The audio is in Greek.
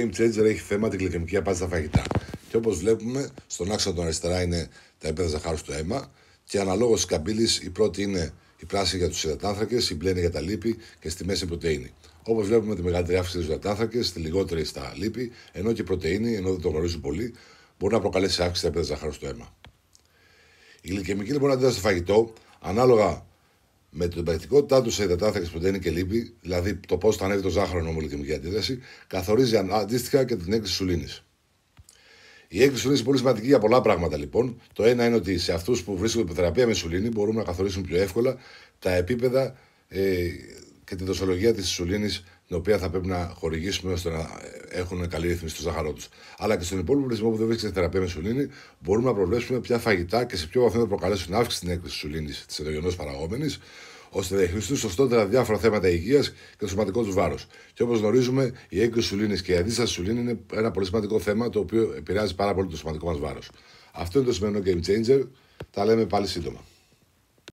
game changer έχει θέμα την γλυκαιμική απάντηση στα φαγητά. Και όπως βλέπουμε, στον άξονα των αριστερά είναι τα επίπεδα ζαχάρου στο αίμα και αναλόγως της καμπύλης η πρώτη είναι η πράσινη για τους υδατάνθρακες, η μπλε για τα λίπη και στη μέση η πρωτενη. Όπως βλέπουμε, τη μεγαλύτερη αύξηση στους υδατάνθρακες, τη λιγότερη στα λίπη, ενώ και η πρωτενη, ενώ δεν το γνωρίζουν πολύ, μπορεί να προκαλέσει αύξηση τα επίπεδα ζαχάρου στο αίμα. Η γλυκαιμική λοιπόν αντίδραση στο φαγητό, ανάλογα με την πρακτικότητά τους σε υδατάθρακε που δεν και λύπη, δηλαδή το πώς θα ανέβει το ζάχαρο ενώ μολυκημική αντίδραση, καθορίζει αντίστοιχα και την έκρηξη σουλήνης. Η έκρηξη σουλήνης είναι πολύ σημαντική για πολλά πράγματα λοιπόν. Το ένα είναι ότι σε αυτούς που βρίσκονται υπό θεραπεία με σουλήνη μπορούμε να καθορίσουμε πιο εύκολα τα επίπεδα ε, και τη δοσολογία της σουλήνης την οποία θα πρέπει να χορηγήσουμε ώστε να ε, έχουν καλή ρύθμιση στο ζάχαρό τους. Αλλά και στον υπόλοιπο πληθυσμό που δεν βρίσκεται θεραπεία με σουλήνη, μπορούμε να προβλέψουμε ποια φαγητά και σε ποιο βαθμό θα προκαλέσουν αύξηση στην έκρηση τη σουλήνη τη ενδογενώ παραγόμενης, ώστε να διαχειριστούν σωστότερα διάφορα θέματα υγείας και το σωματικό τους βάρος. Και όπως γνωρίζουμε, η έκρηση σουλήνη και η αντίσταση σουλήνη είναι ένα πολύ σημαντικό θέμα το οποίο επηρεάζει πάρα πολύ το σωματικό μας βάρος. Αυτό είναι το σημερινό Game Changer. Τα λέμε πάλι σύντομα.